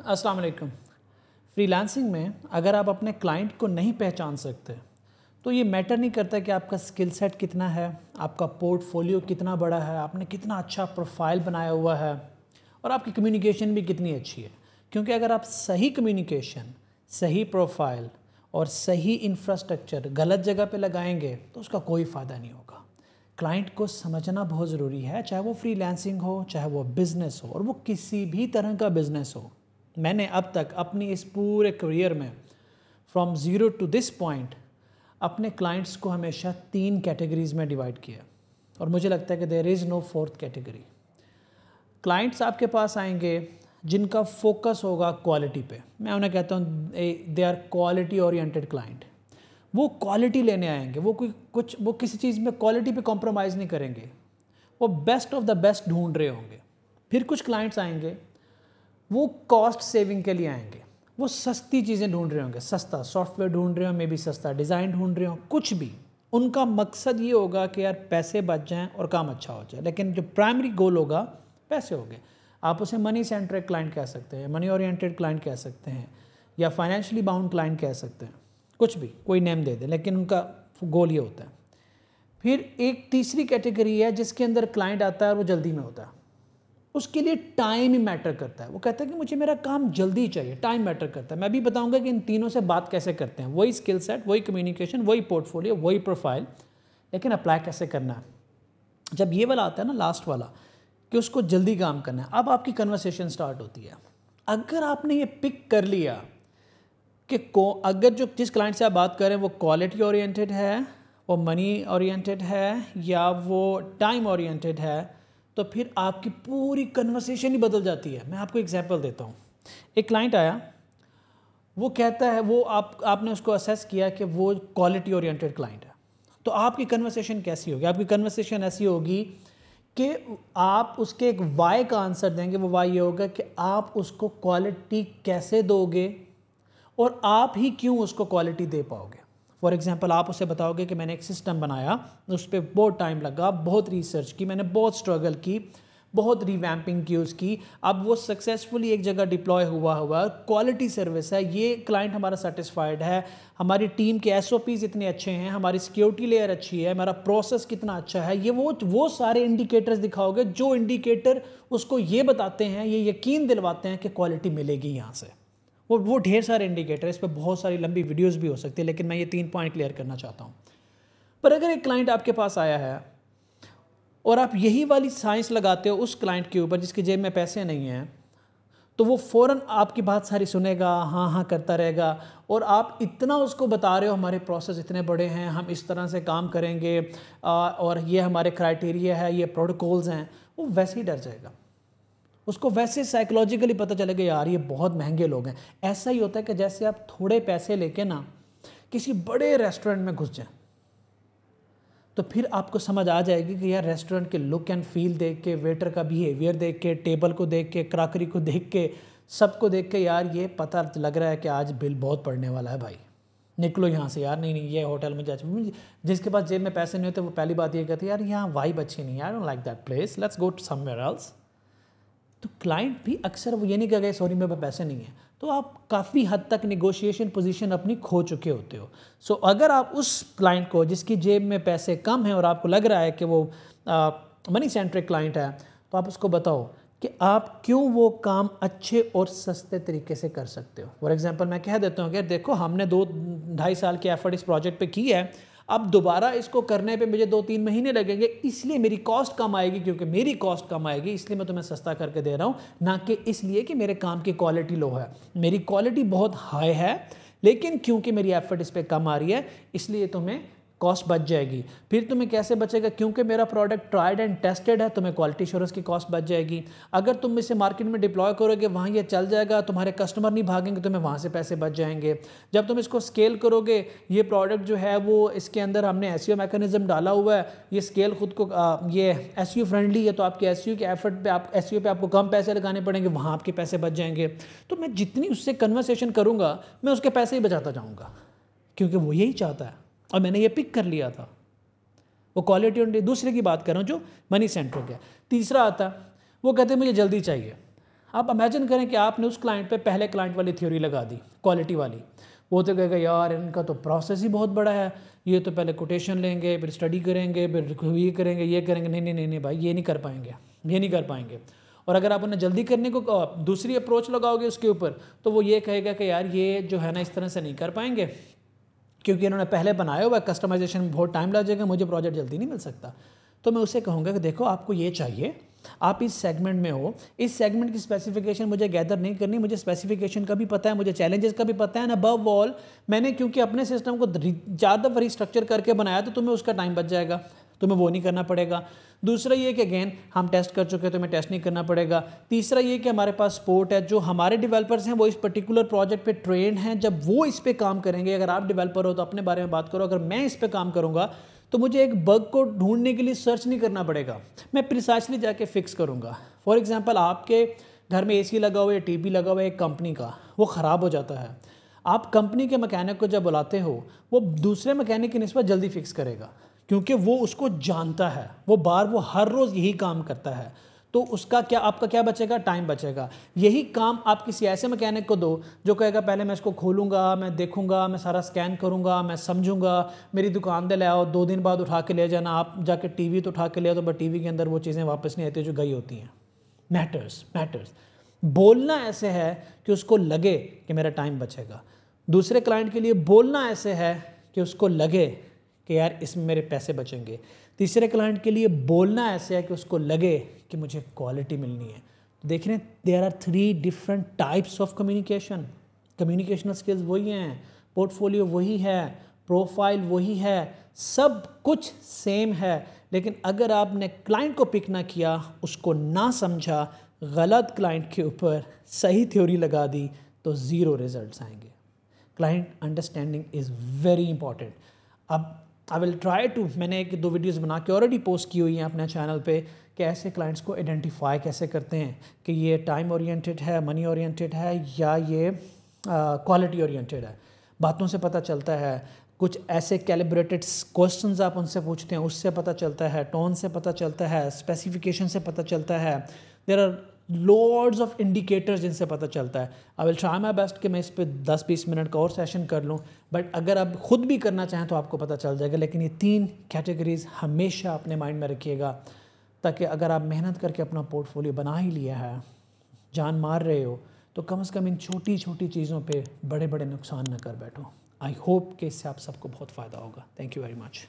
अस्सलाम वालेकुम फ्रीलांसिंग में अगर आप अपने क्लाइंट को नहीं पहचान सकते तो ये मैटर नहीं करता कि आपका स्किल सेट कितना है आपका पोर्टफोलियो कितना बड़ा है आपने कितना अच्छा प्रोफाइल बनाया हुआ है और आपकी कम्युनिकेशन भी कितनी अच्छी है क्योंकि अगर आप सही कम्युनिकेशन सही प्रोफाइल और सही इंफ्रास्ट्रक्चर गलत जगह पे लगाएंगे तो उसका कोई फ़ायदा नहीं होगा क्लाइंट को समझना बहुत ज़रूरी है चाहे वो फ्रीलांसिंग हो चाहे वो बिज़नेस हो और वो किसी भी तरह का बिज़नेस हो मैंने अब तक अपनी इस पूरे करियर में from zero to this point अपने क्लाइंट्स को हमेशा तीन कैटेगरीज़ में डिवाइड किया और मुझे लगता है कि there is no fourth category clients आपके पास आएंगे जिनका फोकस होगा क्वालिटी पे मैं उन्हें कहता हूँ they are quality oriented client वो क्वालिटी लेने आएंगे वो कोई कुछ वो किसी चीज़ में क्वालिटी पे कॉम्प्रोमाइज़ नहीं करेंगे वो बेस्ट ऑफ द बेस्ट ढूंढ रहे होंगे फिर कुछ क्लाइंट्स आएंगे वो कॉस्ट सेविंग के लिए आएंगे वो सस्ती चीज़ें ढूंढ रहे होंगे सस्ता सॉफ्टवेयर ढूंढ रहे हो मे भी सस्ता डिज़ाइन ढूंढ रहे हो कुछ भी उनका मकसद ये होगा कि यार पैसे बच जाएं और काम अच्छा हो जाए लेकिन जो प्राइमरी गोल होगा पैसे हो गए आप उसे मनी सेंट्रिक क्लाइंट कह सकते हैं मनी ओरिएंटेड क्लाइंट कह सकते हैं या फाइनेंशियली बाउंड क्लाइंट कह सकते हैं कुछ भी कोई नेम दे दें लेकिन उनका गोल ये होता है फिर एक तीसरी कैटेगरी है जिसके अंदर क्लाइंट आता है और वो जल्दी में होता है उसके लिए टाइम ही मैटर करता है वो कहता है कि मुझे मेरा काम जल्दी चाहिए टाइम मैटर करता है मैं भी बताऊंगा कि इन तीनों से बात कैसे करते हैं वही स्किल सेट वही कम्युनिकेशन वही पोर्टफोलियो वही प्रोफाइल लेकिन अप्लाई कैसे करना है जब ये वाला आता है ना लास्ट वाला कि उसको जल्दी काम करना है अब आपकी कन्वर्सेशन स्टार्ट होती है अगर आपने ये पिक कर लिया कि को अगर जो जिस क्लाइंट से आप बात करें वो क्वालिटी ओरिएंटेड है वो मनी ओरिएंटेड है या वो टाइम ओरिएंटेड है तो फिर आपकी पूरी कन्वर्सेशन ही बदल जाती है मैं आपको एग्जाम्पल देता हूँ एक क्लाइंट आया वो कहता है वो आप आपने उसको असेस किया कि वो क्वालिटी ओरिएंटेड क्लाइंट है तो आपकी कन्वर्सेशन कैसी होगी आपकी कन्वर्सेशन ऐसी होगी कि आप उसके एक वाई का आंसर देंगे वो वाई ये होगा कि आप उसको क्वालिटी कैसे दोगे और आप ही क्यों उसको क्वालिटी दे पाओगे फॉर एग्जाम्पल आप उसे बताओगे कि मैंने एक सिस्टम बनाया उस पर बहुत टाइम लगा बहुत रिसर्च की मैंने बहुत स्ट्रगल की बहुत रिवैम्पिंग की उसकी अब वो सक्सेसफुली एक जगह डिप्लॉय हुआ हुआ क्वालिटी सर्विस है ये क्लाइंट हमारा सेटिस्फाइड है हमारी टीम के एस इतने अच्छे हैं हमारी सिक्योरिटी लेयर अच्छी है हमारा प्रोसेस कितना अच्छा है ये वो वो सारे इंडिकेटर्स दिखाओगे जो इंडिकेटर उसको ये बताते हैं ये यकीन दिलवाते हैं कि क्वालिटी मिलेगी यहाँ से और वो ढेर सारे इंडिकेटर इस पर बहुत सारी लंबी वीडियोज़ भी हो सकती है लेकिन मैं ये तीन पॉइंट क्लियर करना चाहता हूँ पर अगर एक क्लाइंट आपके पास आया है और आप यही वाली साइंस लगाते हो उस क्लाइंट के ऊपर जिसकी जेब में पैसे नहीं हैं तो वो फ़ौर आपकी बात सारी सुनेगा हाँ हाँ करता रहेगा और आप इतना उसको बता रहे हो हमारे प्रोसेस इतने बड़े हैं हम इस तरह से काम करेंगे और ये हमारे क्राइटेरिया है ये प्रोटोकॉल्स हैं वो वैसे ही डर जाएगा उसको वैसे साइकोलॉजिकली पता चलेगा यार ये बहुत महंगे लोग हैं ऐसा ही होता है कि जैसे आप थोड़े पैसे लेके ना किसी बड़े रेस्टोरेंट में घुस जाएं तो फिर आपको समझ आ जाएगी कि यार रेस्टोरेंट के लुक एंड फील देख के वेटर का बिहेवियर देख के टेबल को देख के क्राकरी को देख के सबको देख के यार ये पता लग रहा है कि आज बिल बहुत पड़ने वाला है भाई निकलो यहाँ से यार नहीं नहीं ये होटल में जा जिसके पास जेब में पैसे नहीं होते वो पहली बात ये कहते यार यहाँ वाइब अच्छी नहीं I don't like that place let's go to somewhere else तो क्लाइंट भी अक्सर वो ये नहीं कहेगा सॉरी मेरे पास पैसे नहीं है तो आप काफ़ी हद तक निगोशिएशन पोजीशन अपनी खो चुके होते हो सो so, अगर आप उस क्लाइंट को जिसकी जेब में पैसे कम हैं और आपको लग रहा है कि वो मनी सेंट्रिक क्लाइंट है तो आप उसको बताओ कि आप क्यों वो काम अच्छे और सस्ते तरीके से कर सकते हो फॉर एग्ज़ाम्पल मैं कह देता हूँ कि देखो हमने दो ढाई साल की एफर्ट इस प्रोजेक्ट पे की है अब दोबारा इसको करने पे मुझे दो तीन महीने लगेंगे इसलिए मेरी कॉस्ट कम आएगी क्योंकि मेरी कॉस्ट कम आएगी इसलिए मैं तुम्हें सस्ता करके दे रहा हूँ ना कि इसलिए कि मेरे काम की क्वालिटी लो है मेरी क्वालिटी बहुत हाई है लेकिन क्योंकि मेरी एफर्ट इस पर कम आ रही है इसलिए तुम्हें कॉस्ट बच जाएगी फिर तुम्हें कैसे बचेगा क्योंकि मेरा प्रोडक्ट ट्राइड एंड टेस्टेड है तुम्हें क्वालिटी इश्योरेंस की कॉस्ट बच जाएगी अगर तुम इसे मार्केट में डिप्लॉय करोगे वहाँ ये चल जाएगा तुम्हारे कस्टमर नहीं भागेंगे तुम्हें वहाँ से पैसे बच जाएंगे जब तुम इसको स्केल करोगे ये प्रोडक्ट जो है वो इसके अंदर हमने एस मैकेनिज्म e डाला हुआ है ये स्केल खुद को आ, ये एस फ्रेंडली e है तो आपके एस e के एफर्ट पर आप एस पे आपको कम पैसे लगाने पड़ेंगे वहाँ आपके पैसे बच जाएंगे तो मैं जितनी उससे कन्वर्सेशन करूँगा मैं उसके पैसे ही बचाता जाऊँगा क्योंकि वो यही चाहता है और मैंने ये पिक कर लिया था वो क्वालिटी ऑन दूसरे की बात कर रहा हूँ जो मनी सेंटर हो गया तीसरा आता वो कहते मुझे जल्दी चाहिए आप इमेजिन करें कि आपने उस क्लाइंट पे पहले क्लाइंट वाली थ्योरी लगा दी क्वालिटी वाली वो तो कहेगा यार इनका तो प्रोसेस ही बहुत बड़ा है ये तो पहले कोटेशन लेंगे फिर स्टडी करेंगे फिर ये करेंगे ये करेंगे नहीं नहीं नहीं नहीं भाई ये नहीं कर पाएंगे ये नहीं कर पाएंगे और अगर आप उन्हें जल्दी करने को दूसरी अप्रोच लगाओगे उसके ऊपर तो वो ये कहेगा कि यार ये जो है ना इस तरह से नहीं कर पाएंगे क्योंकि इन्होंने पहले बनाया हुआ कस्टमाइजेशन में बहुत टाइम लग जाएगा मुझे प्रोजेक्ट जल्दी नहीं मिल सकता तो मैं उसे कहूँगा कि देखो आपको ये चाहिए आप इस सेगमेंट में हो इस सेगमेंट की स्पेसिफिकेशन मुझे गैदर नहीं करनी मुझे स्पेसिफिकेशन का भी पता है मुझे चैलेंजेस का भी पता है एंड अबव ऑल मैंने क्योंकि अपने सिस्टम को ज़्यादा रिस्ट्रक्चर करके बनाया तो तुम्हें उसका टाइम बच जाएगा तुम्हें वो नहीं करना पड़ेगा दूसरा ये कि अगेन हम टेस्ट कर चुके हैं तो हमें टेस्ट नहीं करना पड़ेगा तीसरा ये कि हमारे पास सपोर्ट है जो हमारे डेवलपर्स हैं वो इस पर्टिकुलर प्रोजेक्ट पे ट्रेंड हैं जब वो इस पर काम करेंगे अगर आप डेवलपर हो तो अपने बारे में बात करो अगर मैं इस पर काम करूँगा तो मुझे एक बग को ढूंढने के लिए सर्च नहीं करना पड़ेगा मैं प्रिसाइसली जाके फिक्स करूँगा फॉर एग्ज़ाम्पल आपके घर में एसी लगा हुआ है टीवी लगा हुआ है एक कंपनी का वो ख़राब हो जाता है आप कंपनी के मकैनिक को जब बुलाते हो वो दूसरे मकैनिक की नस्बत जल्दी फिक्स करेगा क्योंकि वो उसको जानता है वो बार वो हर रोज़ यही काम करता है तो उसका क्या आपका क्या बचेगा टाइम बचेगा यही काम आप किसी ऐसे मैकेनिक को दो जो कहेगा पहले मैं इसको खोलूंगा मैं देखूंगा मैं सारा स्कैन करूंगा मैं समझूंगा मेरी दुकान दे ले आओ दो दिन बाद उठा के ले जाना आप जाके टीवी तो उठा के ले आओ तो बट टीवी के अंदर वो चीज़ें वापस नहीं आती जो गई होती हैं मैटर्स मैटर्स बोलना ऐसे है कि उसको लगे कि मेरा टाइम बचेगा दूसरे क्लाइंट के लिए बोलना ऐसे है कि उसको लगे कि यार इसमें मेरे पैसे बचेंगे तीसरे क्लाइंट के लिए बोलना ऐसे है कि उसको लगे कि मुझे क्वालिटी मिलनी है तो देख रहे हैं there are three different types of communication communicational skills वही हैं पोर्टफोलियो वही है प्रोफाइल वही है सब कुछ सेम है लेकिन अगर आपने क्लाइंट को पिक ना किया उसको ना समझा गलत क्लाइंट के ऊपर सही थ्योरी लगा दी तो ज़ीरो रिजल्ट्स आएंगे client understanding is very important अब आई विल ट्राई टू मैंने एक दो वीडियोस बना के ऑलरेडी पोस्ट की हुई हैं अपने चैनल पे कि ऐसे क्लाइंट्स को आइडेंटिफाई कैसे करते हैं कि ये टाइम ओरिएंटेड है मनी ओरिएंटेड है या ये क्वालिटी ओरिएंटेड है बातों से पता चलता है कुछ ऐसे कैलिब्रेटेड क्वेश्चंस आप उनसे पूछते हैं उससे पता चलता है टोन से पता चलता है स्पेसिफिकेशन से पता चलता है there are loads of indicators जिनसे पता चलता है I will try my best कि मैं इस पर दस बीस मिनट का और सेशन कर लूँ बट अगर आप ख़ुद भी करना चाहें तो आपको पता चल जाएगा लेकिन ये तीन कैटेगरीज हमेशा अपने माइंड में रखिएगा ताकि अगर आप मेहनत करके अपना पोर्टफोलियो बना ही लिया है जान मार रहे हो तो कम से कम इन छोटी छोटी चीज़ों पे बड़े बड़े नुकसान न कर बैठो आई होप कि इससे आप सबको बहुत फ़ायदा होगा थैंक यू वेरी मच